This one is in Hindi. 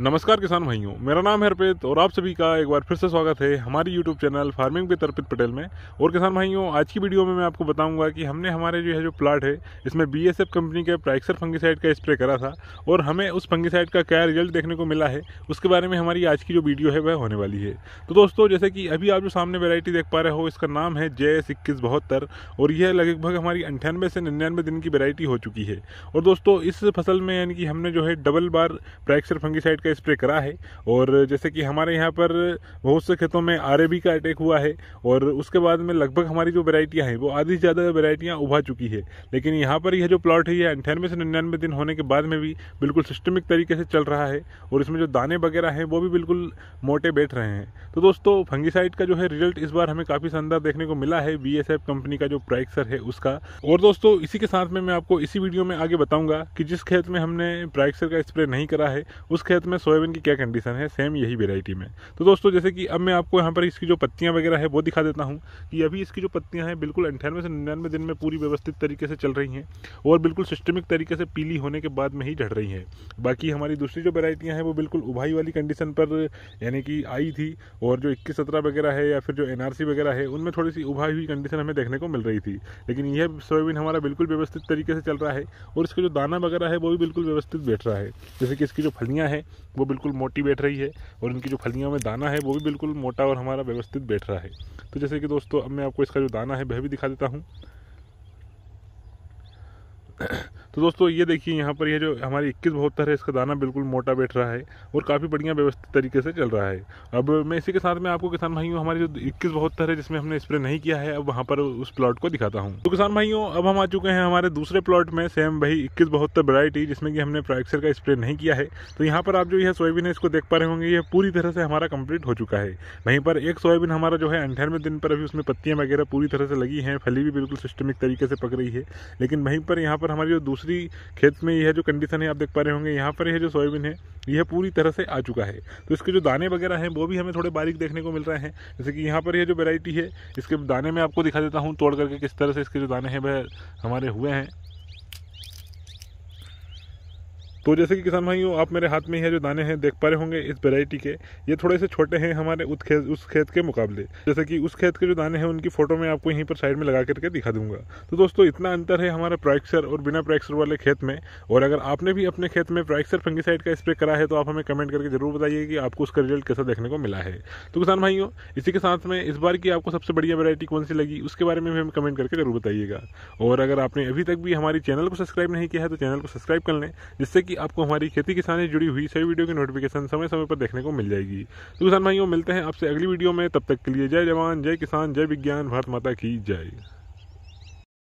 नमस्कार किसान भाइयों मेरा नाम है हरप्रीत और आप सभी का एक बार फिर से स्वागत है हमारी YouTube channel farming with Arpit Patel में और किसान भाइयों आज की वीडियो में मैं आपको बताऊंगा कि हमने हमारे जो है जो प्लाट है इसमें बीएसएफ कंपनी के प्राइक्सर फंगिसाइड का स्प्रे करा था और हमें उस फंगिसाइड का क्या रिजल्ट देखने को मिला है उसके बारे में हमारी आज की जो वीडियो है वह होने वाली है तो दोस्तों जैसे कि अभी आप जो सामने वेरायटी देख पा रहे हो इसका नाम है जे एस इक्कीस और यह लगभग हमारी अंठानवे से निन्यानवे दिन की वेरायटी हो चुकी है और दोस्तों इस फसल में यानी कि हमने जो है डबल बार प्राइक्सर फंगिसाइड का स्प्रे करा है और जैसे कि हमारे यहाँ पर बहुत से खेतों में आर का अटैक हुआ है और उसके बाद में लगभग हमारी जो वेराइटियाँ हैं वो आधी से ज़्यादा वेराइटियाँ उभा चुकी है लेकिन यहाँ पर यह जो प्लॉट है यह अंठानवे से निन्यानवे दिन होने के बाद में भी बिल्कुल सिस्टमिक तरीके से चल रहा है और इसमें जो दाने वगैरह हैं वो भी बिल्कुल मोटे बैठ रहे हैं तो दोस्तों फंगिसाइड का जो है रिजल्ट इस बार हमें काफ़ी शानदार देखने को मिला है बी कंपनी का जो प्राइक्सर है उसका और दोस्तों इसी के साथ में मैं आपको इसी वीडियो में आगे बताऊंगा कि जिस खेत में हमने प्राइक्सर का स्प्रे नहीं करा है उस खेत में में सोयाबीन की क्या कंडीशन है सेम यही वेराइटी में तो दोस्तों जैसे कि अब मैं आपको यहाँ पर इसकी जो पत्तियाँ वगैरह है वो दिखा देता हूँ कि अभी इसकी जो पत्तियाँ हैं बिल्कुल अंठानवे से निन्यानवे दिन में पूरी व्यवस्थित तरीके से चल रही हैं और बिल्कुल सिस्टमिक तरीके से पीली होने के बाद में ही झड़ रही है बाकी हमारी दूसरी जो वेराइटियाँ हैं वो बिल्कुल उभाई वाली कंडीशन पर यानी कि आई थी और जो इक्कीस सत्रह वगैरह है या फिर जो एन वगैरह है उनमें थोड़ी सी उभाई हुई कंडीशन हमें देखने को मिल रही थी लेकिन यह सोयाबीन हमारा बिल्कुल व्यवस्थित तरीके से चल रहा है और इसका जो दाना वगैरह है वो भी बिल्कुल व्यवस्थित बैठ रहा है जैसे कि इसकी जो फलियाँ हैं वो बिल्कुल मोटी बैठ रही है और इनकी जो फलियों में दाना है वो भी बिल्कुल मोटा और हमारा व्यवस्थित बैठ रहा है तो जैसे कि दोस्तों अब मैं आपको इसका जो दाना है वह भी दिखा देता हूँ तो दोस्तों ये देखिए यहाँ पर ये जो हमारी इक्कीस बहत्तर है इसका दाना बिल्कुल मोटा बैठ रहा है और काफ़ी बढ़िया व्यवस्थित तरीके से चल रहा है अब मैं इसी के साथ में आपको किसान भाइयों हमारी जो इक्कीस बहत्तर है जिसमें हमने स्प्रे नहीं किया है अब वहाँ पर उस प्लॉट को दिखाता हूँ तो किसान भाइयों अब हम आ चुके हैं हमारे दूसरे प्लॉट में सेम भाई इक्कीस बहत्तर वरायटी जिसमें कि हमने प्राइक्सर का स्प्रे नहीं किया है तो यहाँ पर आप जो यह सोयाबीन है इसको देख पा रहे होंगे ये पूरी तरह से हमारा कंप्लीट हो चुका है वहीं पर एक सोयाबीन हमारा जो है अंठानवे दिन पर अभी उसमें पत्तियाँ वगैरह पूरी तरह से लगी हैं फली भी बिल्कुल सिस्टमिक तरीके से पक रही है लेकिन वहीं पर यहाँ पर हमारी जो दूसरी दूसरी खेत में यह जो कंडीशन है आप देख पा रहे होंगे यहाँ पर यह जो सोयाबीन है यह पूरी तरह से आ चुका है तो इसके जो दाने वगैरह हैं वो भी हमें थोड़े बारीक देखने को मिल रहे हैं जैसे कि यहाँ पर यह जो वेराइटी है इसके दाने में आपको दिखा देता हूँ तोड़ करके किस तरह से इसके जो दाने हैं वह हमारे हुए हैं तो जैसे कि किसान भाइयों आप मेरे हाथ में यह जो दाने हैं देख पा रहे होंगे इस वेराइटी के ये थोड़े से छोटे हैं हमारे उस खेत उस खेत के मुकाबले जैसे कि उस खेत के जो दाने हैं उनकी फोटो मैं आपको यहीं पर साइड में लगा करके दिखा दूंगा तो दोस्तों इतना अंतर है हमारे प्राइक्सर और बिना प्राइक्सर वाले खेत में और अगर आपने भी अपने खेत में प्राइक्सर फंगीसाइड का स्प्रे करा है तो आप हमें कमेंट करके जरूर बताइए कि आपको उसका रिजल्ट कैसा देखने को मिला है तो किसान भाइयों इसी के साथ में इस बार की आपको सबसे बढ़िया वेरायटी कौन सी लगी उसके बारे में भी हमें कमेंट करके जरूर बताइएगा और अगर आपने अभी तक भी हमारे चैनल को सब्सक्राइब नहीं किया है तो चैनल को सब्सक्राइब कर लें जिससे कि कि आपको हमारी खेती किसानी जुड़ी हुई सही वीडियो की नोटिफिकेशन समय समय पर देखने को मिल जाएगी तो किसान भाइयों मिलते हैं आपसे अगली वीडियो में तब तक के लिए जय जवान जय किसान जय विज्ञान भारत माता की जय